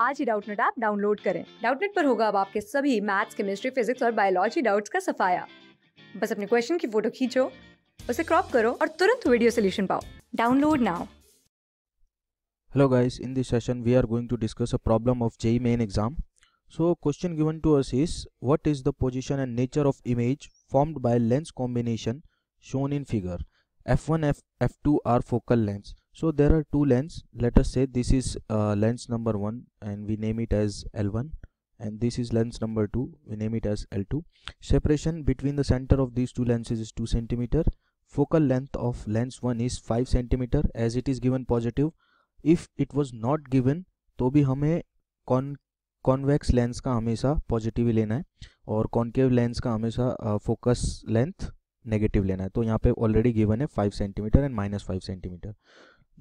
आज ही Doubtnut app download करें डाउटनेट पर होगा अब आपके सभी मैथ्स केमिस्ट्री फिजिक्स और बायोलॉजी डाउट्स का सफाया बस अपने क्वेश्चन की फोटो खींचो उसे क्रॉप करो और तुरंत वीडियो सोल्यूशन पाओ download now hello guys in this session we are going to discuss a problem of JEE main exam so question given to us is what is the position and nature of image of by lens combination shown in figure F one F F two are focal lens so there are two lens let us say this is uh, lens number 1 and we name it as l1 and this is lens number 2 we name it as L2 separation between the center of these two lenses is 2 cm focal length of lens 1 is 5 cm as it is given positive if it was not given तो भी हमें cone convex lens का हमेशा positive lena hai aur concave lens ka hamesha uh, focus length negative lena hai to yahan pe already given hai 5 cm and minus 5 cm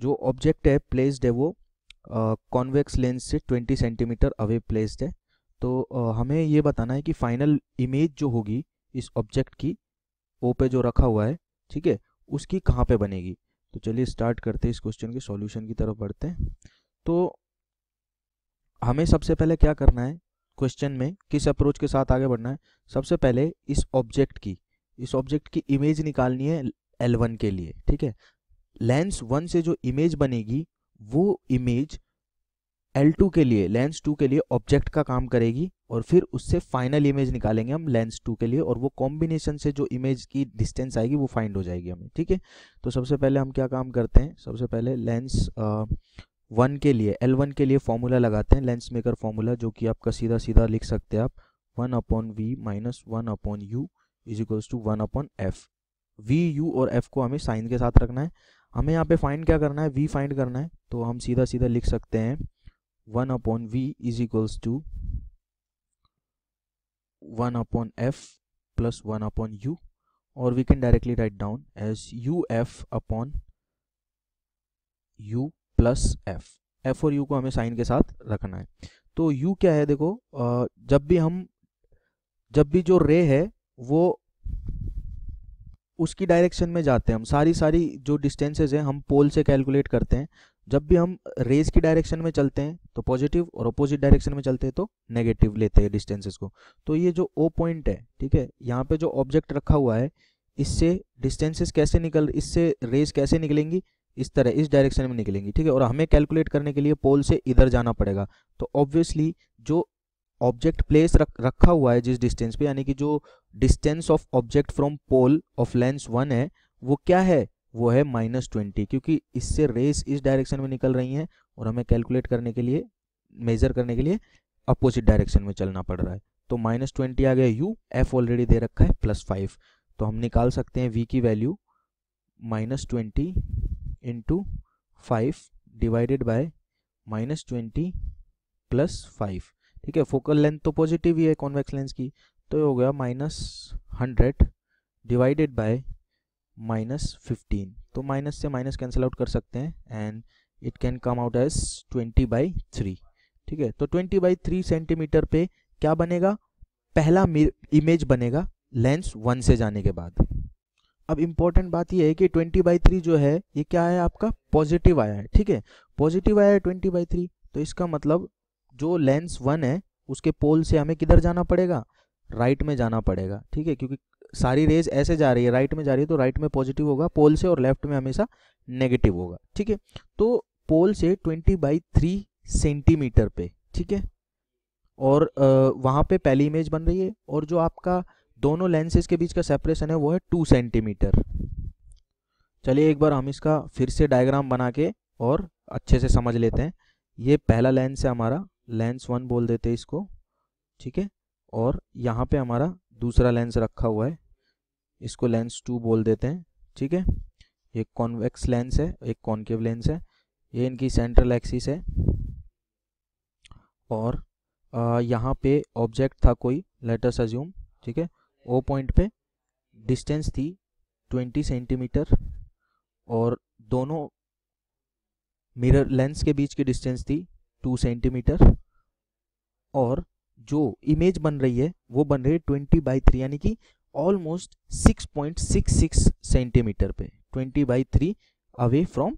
जो object है placed है वो convex lens से 20 centimetre away placed है तो uh, हमें ये बताना है कि फाइनल इमेज जो होगी इस ऑब्जेक्ट की ओ पे जो रखा हुआ है ठीक है उसकी कहाँ पे बनेगी तो चलिए स्टार्ट करते हैं इस क्वेश्चन के सॉल्यूशन की तरफ बढ़ते हैं तो हमें सबसे पहले क्या करना है क्वेश्चन में किस अप्रोच के साथ आगे बढ़ना है सबसे पहले इस ऑब्जेक्ट की इस ऑब्जेक्ट की इमेज निकालनी है एल के लिए ठीक है लेंस वन से जो इमेज बनेगी वो इमेज L2 के लिए लेंस 2 के लिए ऑब्जेक्ट का काम करेगी और फिर उससे फाइनल इमेज निकालेंगे हम लेंस 2 के लिए और वो कॉम्बिनेशन से जो इमेज की डिस्टेंस आएगी वो फाइंड हो जाएगी हमें ठीक है तो सबसे पहले हम क्या काम करते हैं सबसे पहले लेंस वन के लिए एल वन के लिए फॉर्मूला लगाते हैं लेंस मेकर फॉर्मूला जो कि आपका सीधा सीधा लिख सकते हैं आप one upon V minus one upon U is equals to one upon F V U और एफ को हमें साइन के साथ रखना है हमें यहाँ पे फाइंड क्या करना है वी फाइंड करना है तो हम सीधा सीधा लिख सकते हैं one upon V is equals to one upon F plus one upon U और V can directly write down as U F upon U plus F F और यू को हमें साइन के साथ रखना है तो यू क्या है देखो जब भी हम जब भी जो रे है वो उसकी डायरेक्शन में जाते हैं हम सारी सारी जो डिस्टेंसेज हैं हम पोल से कैलकुलेट करते हैं जब भी हम रेज की डायरेक्शन में चलते हैं तो पॉजिटिव और अपोजिट डायरेक्शन में चलते हैं तो नेगेटिव लेते हैं डिस्टेंसेज को तो ये जो ओ पॉइंट है ठीक है यहाँ पे जो ऑब्जेक्ट रखा हुआ है इससे डिस्टेंसेज कैसे निकल इससे रेज कैसे निकलेंगी इस तरह इस डायरेक्शन में निकलेंगी ठीक है और हमें कैलकुलेट करने के लिए पोल से इधर जाना पड़ेगा तो ऑब्वियसली जो ऑब्जेक्ट प्लेस रख, रखा हुआ है जिस डिस्टेंस पे यानी कि जो distance of object from pole of lens one है वो क्या है वो है माइनस ट्वेंटी क्योंकि इससे रेस इस डायरेक्शन में निकल रही हैं और हमें कैलकुलेट करने के लिए मेजर करने के लिए अपोजिट डायरेक्शन में चलना पड़ रहा है तो माइनस ट्वेंटी आ गया यू एफ ऑलरेडी दे रखा है प्लस फाइव तो हम निकाल सकते हैं वी की value minus twenty into five divided by minus twenty plus five ठीक है फोकल लेंथ तो पॉजिटिव ही है कॉन्वेक्स लेंस की तो ये हो गया minus hundred divided by minus fifteen तो माइनस से माइनस कैंसिल आउट कर सकते हैं and it can come out as twenty by three ठीक है तो ट्वेंटी बाई थ्री सेंटीमीटर पे क्या बनेगा पहला इमेज बनेगा लेंस वन से जाने के बाद अब इम्पॉर्टेंट बात यह है कि ट्वेंटी बाई थ्री जो है ये क्या है आपका पॉजिटिव आया है ठीक है पॉजिटिव आया है ट्वेंटी बाई थ्री तो इसका मतलब जो लेंस वन है उसके पोल से हमें किधर जाना पड़ेगा राइट में जाना पड़ेगा ठीक है क्योंकि सारी रेज ऐसे जा रही है राइट में जा रही है तो राइट में पॉजिटिव होगा पोल से और लेफ्ट में हमेशा नेगेटिव होगा ठीक है तो पोल से ट्वेंटी बाई थ्री सेंटीमीटर पे ठीक है और वहां पे पहली इमेज बन रही है और जो आपका दोनों लेंसेज के बीच का सेपरेशन है वो है टू सेंटीमीटर चलिए एक बार हम इसका फिर से डायग्राम बना के और अच्छे से समझ लेते हैं ये पहला लेंस है हमारा लेंस वन बोल देते हैं इसको ठीक है और यहाँ पे हमारा दूसरा लेंस रखा हुआ है इसको लेंस टू बोल देते हैं ठीक है एक कॉन्वेक्स लेंस है एक कॉन्केव लेंस है ये इनकी सेंट्रल एक्सिस है और यहाँ पे ऑब्जेक्ट था कोई लेटर्स अज्यूम ठीक है ओ पॉइंट पे डिस्टेंस थी 20 सेंटीमीटर और दोनों मिरर लेंस के बीच की डिस्टेंस थी टू सेंटीमीटर और जो इमेज बन रही है वो बन रही है ट्वेंटी बाई थ्री यानी कि almost six point six six centimetre पे twenty by three away from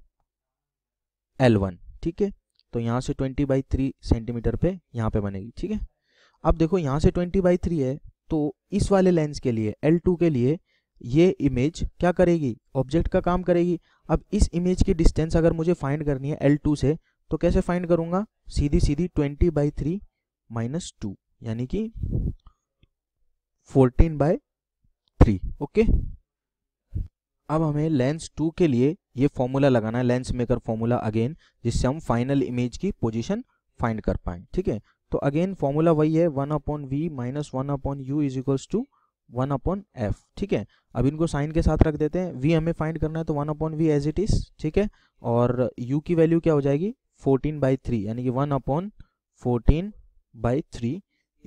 L one ठीक है तो यहाँ से ट्वेंटी बाई थ्री सेंटीमीटर पे यहाँ पे बनेगी ठीक है अब देखो यहाँ से ट्वेंटी बाई थ्री है तो इस वाले लेंस के लिए एल टू के लिए ये इमेज क्या करेगी ऑब्जेक्ट का काम करेगी अब इस इमेज की डिस्टेंस अगर मुझे फाइंड करनी है एल टू से तो कैसे फाइंड करूंगा सीधी सीधी twenty by three minus two यानी कि फोर्टीन बाय थ्री ओके अब हमें लेंस टू के लिए ये फॉर्मूला लगाना है लेंस मेकर फॉर्मूला अगेन जिससे हम फाइनल इमेज की पोजीशन फाइंड कर पाए ठीक है तो अगेन फॉर्मूला वही है one upon V minus one upon U is equals to one upon F ठीक है अब इनको साइन के साथ रख देते हैं वी हमें फाइंड करना है तो one upon V as it is ठीक है और यू की वैल्यू क्या हो जाएगी फोर्टीन बाई थ्री यानी कि one upon fourteen by three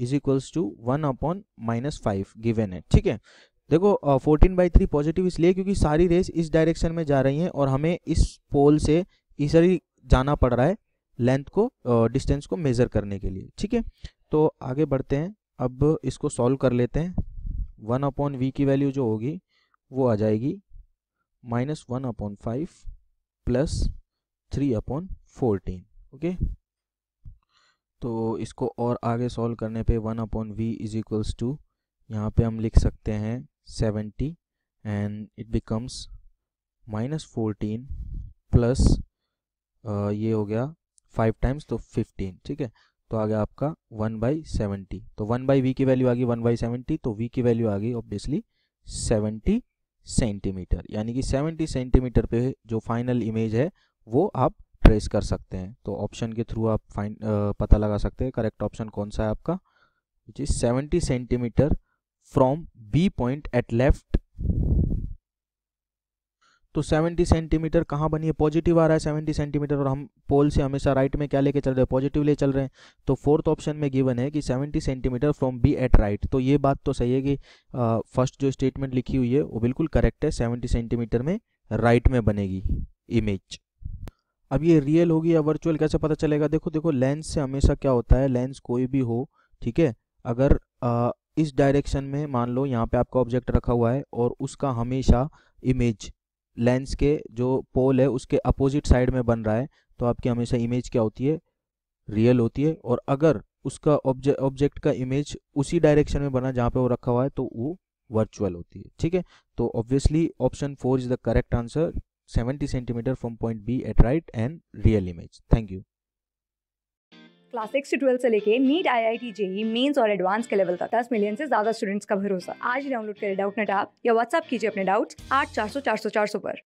is equals to one upon minus five given है ठीक है देखो फोर्टीन बाई थ्री पॉजिटिव इसलिए क्योंकि सारी रेस इस डायरेक्शन में जा रही है और हमें इस पोल से इधर जाना पड़ रहा है लेंथ को डिस्टेंस uh, को मेज़र करने के लिए ठीक है तो आगे बढ़ते हैं अब इसको सॉल्व कर लेते हैं वन अपॉन वी की वैल्यू जो होगी वो आ जाएगी minus one upon five plus three upon fourteen okay तो इसको और आगे सॉल्व करने पे one upon V is equals to यहाँ पे हम लिख सकते हैं seventy and it becomes minus fourteen plus ये हो गया फाइव टाइम्स तो फिफ्टीन ठीक है तो आ गया आपका वन बाई सेवेंटी तो वन बाई वी की वैल्यू आ गई वन बाई सेवेंटी तो वी की वैल्यू आ गई ऑब्वियसली सेवेंटी सेंटीमीटर यानी कि सेवेंटी सेंटीमीटर पे जो फाइनल इमेज है वो आप ट्रेस कर सकते हैं तो ऑप्शन के थ्रू आप फाइन पता लगा सकते हैं करेक्ट ऑप्शन कौन सा है आपका which is seventy centimetre from B point at left तो 70 सेंटीमीटर कहाँ बनी है पॉजिटिव आ रहा है 70 सेंटीमीटर और हम पोल से हमेशा राइट में क्या लेके चल रहे हैं पॉजिटिव ले चल रहे हैं तो फोर्थ ऑप्शन में गिवन है कि 70 centimetre from B at right तो ये बात तो सही है कि फर्स्ट जो स्टेटमेंट लिखी हुई है वो बिल्कुल करेक्ट है 70 सेंटीमीटर में राइट में बनेगी इमेज अब ये रियल होगी या वर्चुअल कैसे पता चलेगा देखो देखो लेंस से हमेशा क्या होता है लेंस कोई भी हो ठीक है अगर आ, इस डायरेक्शन में मान लो यहाँ पे आपका ऑब्जेक्ट रखा हुआ है और उसका हमेशा इमेज लेंस के जो पोल है उसके अपोजिट साइड में बन रहा है तो आपकी हमेशा इमेज क्या होती है रियल होती है और अगर उसका ऑब्जेक्ट ऑब्जेक्ट का इमेज उसी डायरेक्शन में बना जहाँ पे वो रखा हुआ है तो वो वर्चुअल होती है ठीक है तो obviously option four is the correct answer 70 centimeter from point B at right and real image. Thank you. Class six से ट्वेल्व से लेके NEET I I T JEE mains और एडवांस के लेवल तक दस मिलियन से ज्यादा स्टूडेंट्स का भरोसा आज डाउनलोड करें डाउट नेट आप या व्हाट्सअप कीजिए अपने डाउट्स आठ चार सौ चार सौ चार सौ पर